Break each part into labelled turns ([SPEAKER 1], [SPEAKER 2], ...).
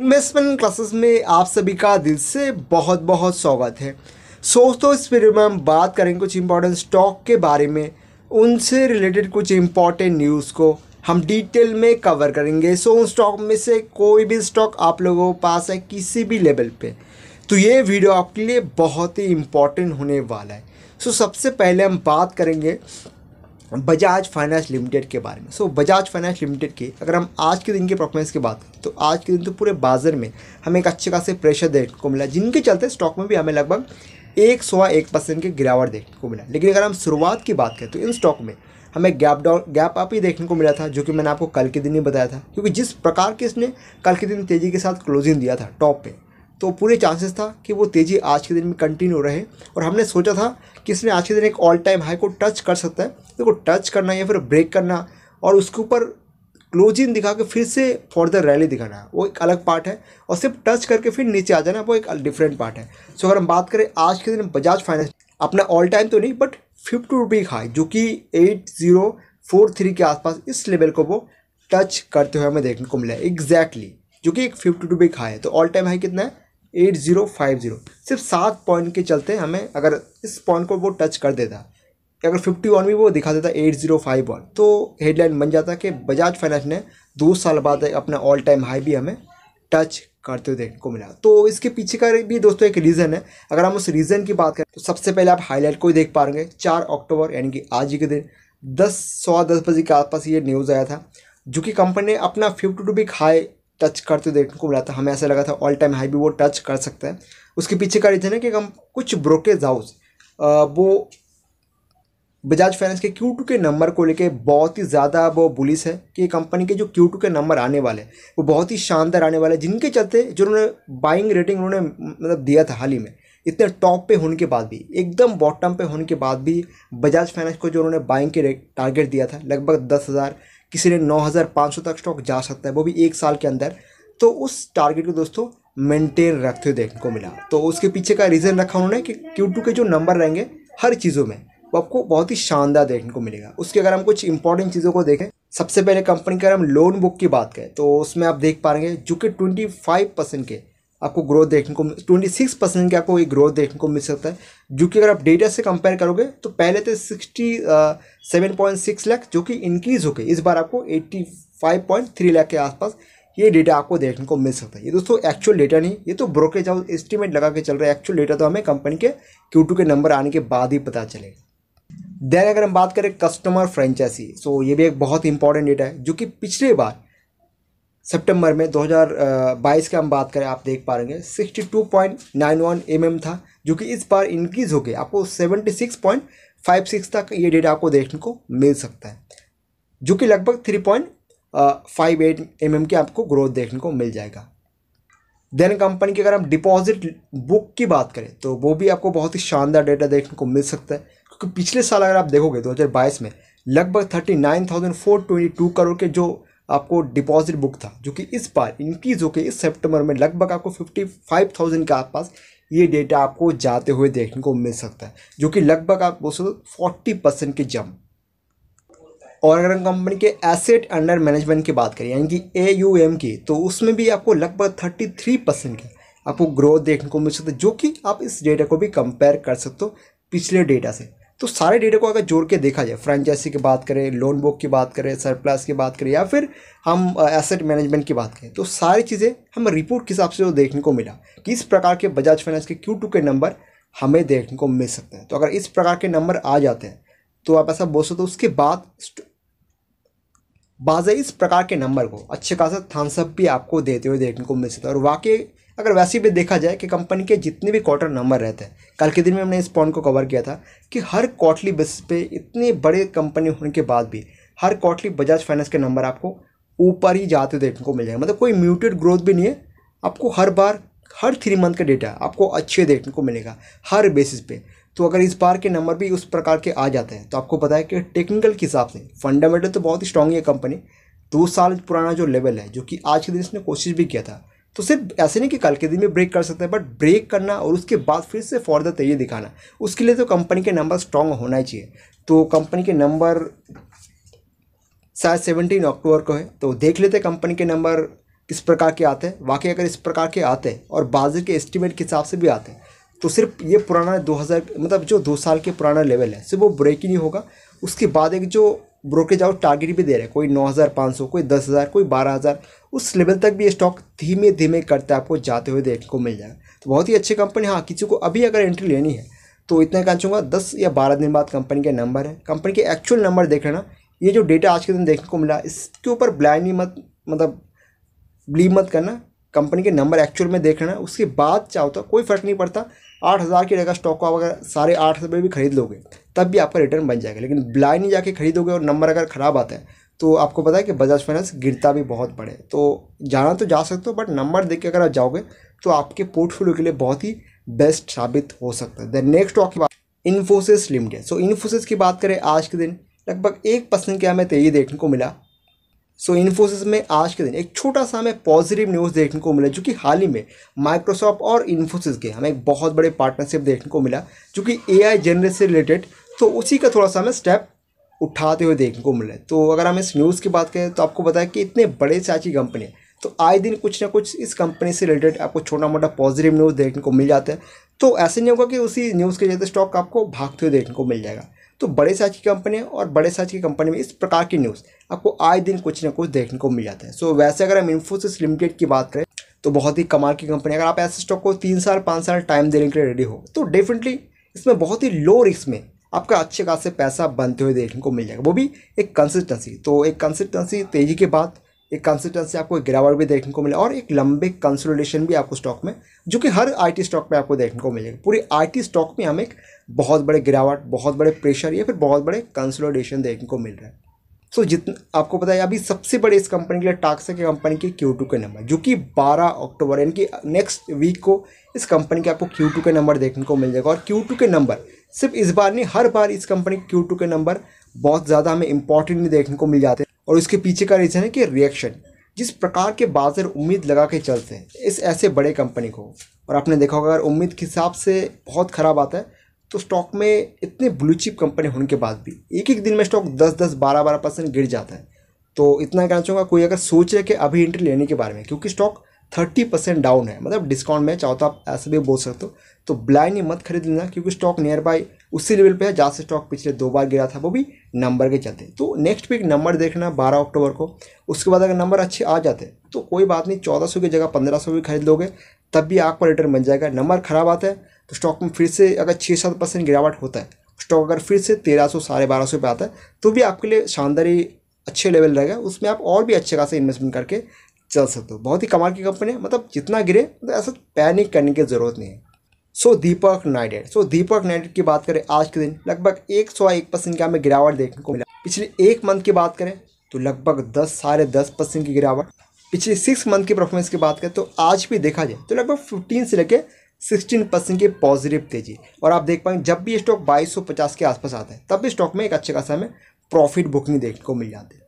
[SPEAKER 1] investment classes में आप सभी का दिल से बहुत बहुत स्वागत है दोस्तों इस वीडियो में हम बात करेंगे कुछ इम्पोर्टेंट स्टॉक के बारे में उनसे रिलेटेड कुछ इम्पोर्टेंट न्यूज़ को हम डिटेल में कवर करेंगे सो उन स्टॉक में से कोई भी स्टॉक आप लोगों के पास है किसी भी लेवल पे तो ये वीडियो आपके लिए बहुत ही इम्पॉर्टेंट होने वाला है सो सबसे पहले हम बात करेंगे बजाज फाइनेंस लिमिटेड के बारे में सो बजाज फाइनेंस लिमिटेड की अगर हम आज के दिन के परफॉर्मेंस की बात करें तो आज के दिन तो पूरे बाजार में हमें एक अच्छे खासे प्रेशर देखने को मिला जिनके चलते स्टॉक में भी हमें लगभग एक सौ एक परसेंट की गिरावट देखने को मिला लेकिन अगर हम शुरुआत की बात करें तो इन स्टॉक में हमें गैप डाउन गैप अप ही देखने को मिला था जो कि मैंने आपको कल के दिन ही बताया था क्योंकि जिस प्रकार के इसने कल के दिन तेज़ी के साथ क्लोजिंग दिया था टॉप पे तो पूरे चांसेस था कि वो तेज़ी आज के दिन में कंटिन्यू रहे और हमने सोचा था कि इसमें आज के दिन एक ऑल टाइम हाई को टच कर सकता है देखो तो टच करना या फिर ब्रेक करना और उसके ऊपर क्लोजिंग दिखा के फिर से फॉर्दर रैली दिखाना वो एक अलग पार्ट है और सिर्फ टच करके फिर नीचे आ जाना वो एक डिफरेंट पार्ट है सो अगर हम बात करें आज के दिन बजाज फाइनेंस अपना ऑल टाइम तो नहीं बट फिफ्टी रुपी हाई जो कि एट ज़ीरो फोर थ्री के आसपास इस लेवल को वो टच करते हुए हमें देखने को मिला एग्जैक्टली exactly, जो कि एक फिफ्टी रुपी हाई है तो ऑल टाइम हाई कितना है एट ज़ीरो फाइव ज़ीरो सिर्फ सात पॉइंट के चलते हमें अगर इस पॉइंट को वो टच कर देता अगर फिफ्टी वन भी वो दिखा देता एट जीरो फाइव वन तो हेडलाइन बन जाता कि बजाज फाइनेंस ने दो साल बाद अपना ऑल टाइम हाई भी हमें टच करते हुए देखने को मिला तो इसके पीछे का भी दोस्तों एक रीज़न है अगर हम उस रीज़न की बात करें तो सबसे पहले आप हाईलाइट को ही देख रहे चार अक्टूबर यानी कि आज ही के दिन दस सवा दस बजे के आसपास ये न्यूज़ आया था जो कि कंपनी ने अपना fifty two week high touch करते देखने को मिला था हमें ऐसा लगा था ऑल टाइम हाई भी वो टच कर सकता है उसके पीछे का रीज़न है कि हम कुछ ब्रोकेज हाउस वो बजाज फाइनेंस के क्यू टू के नंबर को लेके बहुत ही ज़्यादा वो बुलिस है कि कंपनी के जो क्यू टू के नंबर आने वाले हैं वो बहुत ही शानदार आने वाले हैं जिनके चलते जो उन्होंने बाइंग रेटिंग उन्होंने मतलब दिया था हाल ही में इतने टॉप पे होने के बाद भी एकदम बॉटम पे होने के बाद भी बजाज फाइनेंस को जो उन्होंने बाइंग के टारगेट दिया था लगभग दस हज़ार किसी ने 9,500 तक स्टॉक जा सकता है वो भी एक साल के अंदर तो उस टारगेट को दोस्तों मेंटेन रखते हुए देखने को मिला तो उसके पीछे का रीज़न रखा उन्होंने कि क्यू टू के जो नंबर रहेंगे हर चीज़ों में वो आपको बहुत ही शानदार देखने को मिलेगा उसके अगर हम कुछ इंपॉर्टेंट चीज़ों को देखें सबसे पहले कंपनी अगर हम लोन बुक की बात करें तो उसमें आप देख पाएंगे जो कि ट्वेंटी फाइव परसेंट के आपको ग्रोथ देखने को ट्वेंटी सिक्स परसेंट की आपको ये ग्रोथ देखने को मिल सकता है जो कि अगर आप डेटा से कंपेयर करोगे तो पहले थे sixty seven point six lakh जो कि इंक्रीज़ हो गए इस बार आपको eighty five point three lakh के आसपास ये डेटा आपको देखने को मिल सकता है ये दोस्तों एक्चुअल डेटा नहीं ये तो ब्रोकेज हाउस एस्टिमेट लगा के चल रहा है एक्चुअल डेटा तो हमें कंपनी के क्यू के नंबर आने के बाद ही पता चलेगा देन अगर हम बात करें कस्टमर फ्रेंचाइजी सो ये भी एक बहुत इंपॉर्टेंट डेटा है जो कि पिछले बार सितंबर में 2022 के हम बात करें आप देख पा रहे 62.91 mm था जो कि इस बार इंक्रीज हो गया आपको 76.56 तक ये डेटा आपको देखने को मिल सकता है जो कि लगभग 3.58 mm की आपको ग्रोथ देखने को मिल जाएगा देन कंपनी की अगर हम डिपॉजिट बुक की बात करें तो वो भी आपको बहुत ही शानदार डेटा देखने को मिल सकता है क्योंकि पिछले साल अगर आप देखोगे 2022 में लगभग 39,422 करोड़ के जो आपको डिपॉजिट बुक था जो कि इस बार इंक्रीज होकर इस सेप्टेम्बर में लगभग आपको फिफ्टी फाइव थाउजेंड के आसपास ये डेटा आपको जाते हुए देखने को मिल सकता है जो कि लगभग आप बोल सकते फोर्टी परसेंट के जम और अगर हम कंपनी के एसेट अंडर मैनेजमेंट की बात करें यानी कि ए यू एम की तो उसमें भी आपको लगभग थर्टी थ्री परसेंट की आपको ग्रोथ देखने को मिल सकता है जो कि आप इस डेटा को भी कंपेयर कर सकते हो पिछले डेटा से तो सारे डेटा को अगर जोड़ के देखा जाए फ्रेंचाइजी की बात करें लोन बुक की बात करें सरप्लस की बात करें या फिर हम एसेट मैनेजमेंट की बात करें तो सारी चीज़ें हम रिपोर्ट के हिसाब से तो देखने को मिला कि इस प्रकार के बजाज फाइनेंस के क्यू के नंबर हमें देखने को मिल सकते हैं तो अगर इस प्रकार के नंबर आ जाते हैं तो आप ऐसा बोल सकते हो उसके बाद बाज़ इस प्रकार के नंबर को अच्छे खासा थम्सअप भी आपको देते हुए देखने को मिल सकता है और वाकई अगर वैसे भी देखा जाए कि कंपनी के जितने भी क्वार्टर नंबर रहते हैं कल के दिन में हमने इस पॉइंट को कवर किया था कि हर क्वार्टली बेसिस पे इतने बड़े कंपनी होने के बाद भी हर क्वार्टली बजाज फाइनेंस के नंबर आपको ऊपर ही जाते देखने को मिल जाएगा मतलब कोई म्यूटेड ग्रोथ भी नहीं है आपको हर बार हर थ्री मंथ का डेटा आपको अच्छे देखने को मिलेगा हर बेसिस पे तो अगर इस बार के नंबर भी उस प्रकार के आ जाते हैं तो आपको पता है कि टेक्निकल के हिसाब से फंडामेंटल तो बहुत ही स्ट्रांग है कंपनी दो साल पुराना जो लेवल है जो कि आज के दिन इसने कोशिश भी किया था तो सिर्फ ऐसे नहीं कि कल के दिन में ब्रेक कर सकते हैं बट ब्रेक करना और उसके बाद फिर से फॉर द दिखाना उसके लिए तो कंपनी के नंबर स्ट्रांग होना ही चाहिए तो कंपनी के नंबर शायद सेवनटीन अक्टूबर को है तो देख लेते कंपनी के नंबर किस प्रकार के आते हैं वाकई अगर इस प्रकार के आते हैं और बाजार के एस्टिमेट के हिसाब से भी आते हैं तो सिर्फ ये पुराना 2000 मतलब जो दो साल के पुराना लेवल है सिर्फ वो ब्रेक ही नहीं होगा उसके बाद एक जो ब्रोकेज आउट टारगेट भी दे रहे हैं कोई नौ हज़ार पाँच सौ कोई दस हज़ार कोई बारह हज़ार उस लेवल तक भी ये स्टॉक धीमे धीमे करते आपको जाते हुए देखने को मिल जाएगा तो बहुत ही अच्छी कंपनी हाँ किसी को अभी अगर एंट्री लेनी है तो इतना कहा चाहूँगा दस या बारह दिन बाद कंपनी के नंबर है कंपनी के एक्चुअल नंबर देख लेना ये जो डेटा आज के दिन देखने को मिला इसके ऊपर ब्लाइंडली मत मतलब ब्ली मत करना कंपनी के नंबर एक्चुअल में देख लेना उसके बाद क्या होता तो कोई फ़र्क नहीं पड़ता आठ हज़ार की जगह स्टॉक को आप अगर साढ़े आठ हज़ार भी खरीद लोगे तब भी आपका रिटर्न बन जाएगा लेकिन ब्लाइंड जाके खरीदोगे और नंबर अगर ख़राब आता है तो आपको पता है कि बजाज फाइनेंस गिरता भी बहुत बड़े तो जाना तो जा सकते हो बट नंबर देख के अगर आप जाओगे तो आपके पोर्टफोलियो के लिए बहुत ही बेस्ट साबित हो सकता है देन नेक्स्ट स्टॉक की बात इन्फोसिस लिमिटेड सो इन्फोसिस की बात करें आज के दिन लगभग एक परसेंट क्या हमें तेजी देखने को मिला सो so, इन्फोसिस में आज के दिन एक छोटा सा हमें पॉजिटिव न्यूज़ देखने को मिला जो कि हाल ही में माइक्रोसॉफ्ट और इन्फोसिस के हमें एक बहुत बड़े पार्टनरशिप देखने को मिला जो कि ए जनरेट से रिलेटेड तो उसी का थोड़ा सा हमें स्टेप उठाते हुए देखने को मिले तो अगर हम इस न्यूज़ की बात करें तो आपको बताया कि इतने बड़े से आज की कंपनी है तो आए दिन कुछ ना कुछ इस कंपनी से रिलेटेड आपको छोटा मोटा पॉजिटिव न्यूज़ देखने को मिल जाता है तो ऐसे नहीं होगा कि उसी न्यूज़ के जरिए स्टॉक आपको भागते हुए देखने को मिल जाएगा तो बड़े साइज की कंपनी और बड़े साइज की कंपनी में इस प्रकार की न्यूज़ आपको आए दिन कुछ ना कुछ देखने को मिल जाता है सो वैसे अगर हम इन्फोसिस लिमिटेड की बात करें तो बहुत ही कमाल की कंपनी अगर आप ऐसे स्टॉक को तीन साल पाँच साल टाइम देने के लिए रेडी हो तो डेफिनेटली इसमें बहुत ही लो रिस्क में आपका अच्छे खासे पैसा बनते हुए देखने को मिल जाएगा वो भी एक कंसिस्टेंसी तो एक कंसिस्टेंसी तेज़ी के बाद एक कंसिस्टेंसी आपको गिरावट भी देखने को मिले और एक लंबे कंसोलिडेशन भी आपको स्टॉक में जो कि हर आईटी स्टॉक में आपको देखने को मिलेगा पूरे आईटी स्टॉक में हमें एक बहुत बड़े गिरावट बहुत बड़े प्रेशर या फिर बहुत बड़े कंसोलिडेशन देखने को मिल रहा है सो so, जितना आपको पता है अभी सबसे बड़े इस कंपनी के लिए टाक्सा है कंपनी के क्यू टू के नंबर जो कि 12 अक्टूबर यानी कि नेक्स्ट वीक को इस कंपनी के आपको क्यू टू के नंबर देखने को मिल जाएगा और क्यू टू के नंबर सिर्फ इस बार नहीं हर बार इस कंपनी के क्यू के नंबर बहुत ज़्यादा हमें इंपॉर्टेंटली देखने को मिल जाते हैं और इसके पीछे का रीज़न है कि रिएक्शन जिस प्रकार के बाजार उम्मीद लगा के चलते हैं इस ऐसे बड़े कंपनी को और आपने देखा होगा अगर उम्मीद के हिसाब से बहुत ख़राब आता है तो स्टॉक में इतने ब्लू चिप कंपनी होने के बाद भी एक एक दिन में स्टॉक दस दस बारह बारह परसेंट गिर जाता है तो इतना कहना चाहूँगा कोई अगर सोच रहे कि अभी एंट्री लेने के बारे में क्योंकि स्टॉक थर्टी परसेंट डाउन है मतलब डिस्काउंट में चाहो तो आप ऐसे भी बोल सकते हो तो ब्लाइंड मत खरीद लेना क्योंकि स्टॉक नियर बाई उसी लेवल पे है जहाँ से स्टॉक पिछले दो बार गिरा था वो भी नंबर के चलते तो नेक्स्ट वीक नंबर देखना बारह अक्टूबर को उसके बाद अगर नंबर अच्छे आ जाते तो कोई बात नहीं चौदह सौ की जगह पंद्रह सौ भी खरीद लोगे तब भी आपका रिटर्न बन जाएगा नंबर खराब आता है तो स्टॉक में फिर से अगर छः सात परसेंट गिरावट होता है स्टॉक अगर फिर से तेरह सौ साढ़े बारह सौ पे आता है तो भी आपके लिए शानदारी अच्छे लेवल रहेगा उसमें आप और भी अच्छे खासे इन्वेस्टमेंट करके चल सकते हो बहुत ही कमाल की कंपनी है मतलब जितना गिरे मतलब ऐसा पैनिक करने की ज़रूरत नहीं है सो so, दीपक नाइडेड सो so, दीपक नाइडेड की बात करें आज के दिन लगभग एक सौ एक परसेंट का हमें गिरावट देखने को मिला पिछले एक मंथ की बात करें तो लगभग दस साढ़े दस परसेंट की गिरावट पिछले सिक्स मंथ की परफॉर्मेंस की बात करें तो आज भी देखा जाए तो लगभग फिफ्टीन से लेकर सिक्सटीन परसेंट की पॉजिटिव तेजी और आप देख पाएंगे जब भी स्टॉक बाईस सौ पचास के आसपास आता है तब भी स्टॉक में एक अच्छे खासा हमें प्रॉफिट बुकिंग देखने को मिल जाती है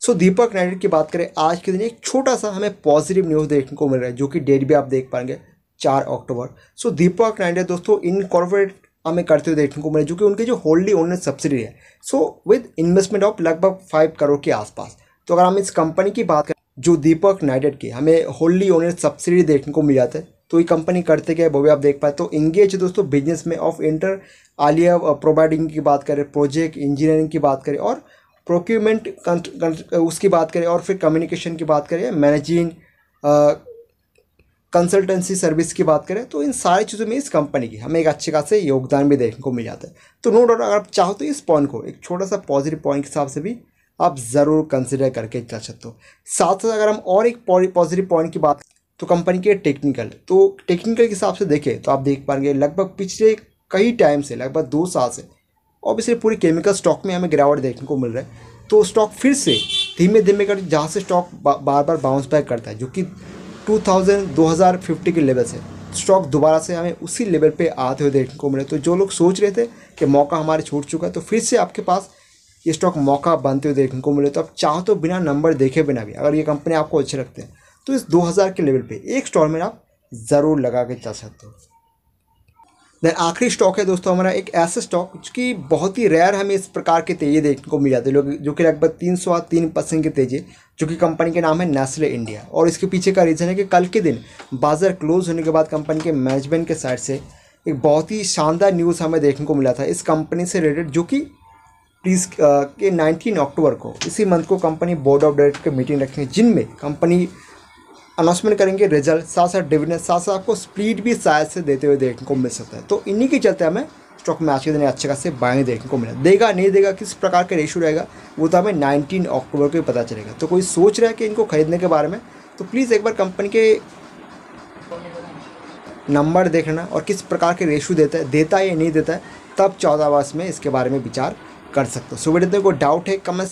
[SPEAKER 1] सो so, दीपक नाइडर की बात करें आज के दिन एक छोटा सा हमें पॉजिटिव न्यूज़ देखने को मिल रहा है जो कि डेट भी आप देख पाएंगे चार अक्टूबर सो so, दीपक नाइडर दोस्तों इन कॉर्पोरेट हमें करते हुए देखने को मिले जो कि उनकी जो होल्डी ओनर सब्सिडी है सो विद इन्वेस्टमेंट ऑफ लगभग फाइव करोड़ के आसपास तो अगर हम इस कंपनी की बात करें जो दीपक नाइडेड की हमें होल्डी ओनर सब्सिडी देखने को मिल जाता है तो ये कंपनी करते क्या है वो भी आप देख पाए तो इंगेज दोस्तों बिजनेस में ऑफ इंटर आलिया प्रोवाइडिंग की बात करें प्रोजेक्ट इंजीनियरिंग की बात करें और प्रोक्यूमेंट uh, उसकी बात करें और फिर कम्युनिकेशन की बात करें मैनेजिंग कंसल्टेंसी सर्विस की बात करें तो इन सारी चीज़ों में इस कंपनी की हमें एक अच्छे खासे योगदान भी देखने को मिल जाता है तो नो डाउट अगर आप चाहो तो इस पॉइंट को एक छोटा सा पॉजिटिव पॉइंट के हिसाब से भी आप ज़रूर कंसिडर करके चल सकते हो साथ साथ अगर हम और एक पॉजिटिव पॉइंट की बात तो कंपनी के टेक्निकल तो टेक्निकल के हिसाब से देखें तो आप देख पाएंगे लगभग पिछले कई टाइम से लगभग दो साल से ऑब्वियसली पूरी केमिकल स्टॉक में हमें गिरावट देखने को मिल रहा है तो स्टॉक फिर से धीमे धीमे कर जहाँ से स्टॉक बा, बार बार बाउंस बैक करता है जो कि 2000 2050 के लेवल से स्टॉक दोबारा से हमें उसी लेवल पे आते हुए देखने को मिले तो जो लोग सोच रहे थे कि मौका हमारे छूट चुका है तो फिर से आपके पास ये स्टॉक मौका बनते हुए देखने को मिले तो आप चाहो तो बिना नंबर देखे बिना भी अगर ये कंपनी आपको अच्छे लगते हैं तो इस 2000 के लेवल पे एक स्टॉल में आप ज़रूर लगा के जा सकते हो देन आखिरी स्टॉक है दोस्तों हमारा एक ऐसा स्टॉक की बहुत ही रेयर हमें इस प्रकार के तेजी देखने को मिल हैं लोग जो कि लगभग तीन सौ तीन परसेंट की तेजी जो कि कंपनी के नाम है नेस्ले इंडिया और इसके पीछे का रीज़न है कि कल के दिन बाजार क्लोज होने के बाद कंपनी के मैनेजमेंट के साइड से एक बहुत ही शानदार न्यूज़ हमें देखने को मिला था इस कंपनी से रिलेटेड जो कि प्लीज़ के नाइनटीन अक्टूबर को इसी मंथ को कंपनी बोर्ड ऑफ डायरेक्टर की मीटिंग रखी जिनमें कंपनी अनाउंसमेंट करेंगे रिजल्ट साथ साथ डिविडेंड साथ साथ आपको स्प्लीट भी शायद से देते हुए देखने को मिल सकता है तो इन्हीं के चलते हमें स्टॉक में आज के दिन अच्छे खासे बाएँ देखने को मिला देगा नहीं देगा किस प्रकार का रेशू रहेगा वो तो हमें नाइनटीन अक्टूबर को ही पता चलेगा तो कोई सोच रहा है कि इनको खरीदने के बारे में तो प्लीज़ एक बार कंपनी के नंबर देखना और किस प्रकार के रेशू देता है देता है या नहीं देता है तब चौदह वर्ष में इसके बारे में विचार कर सकते हो सुबह वीडियो को डाउट है कमेंट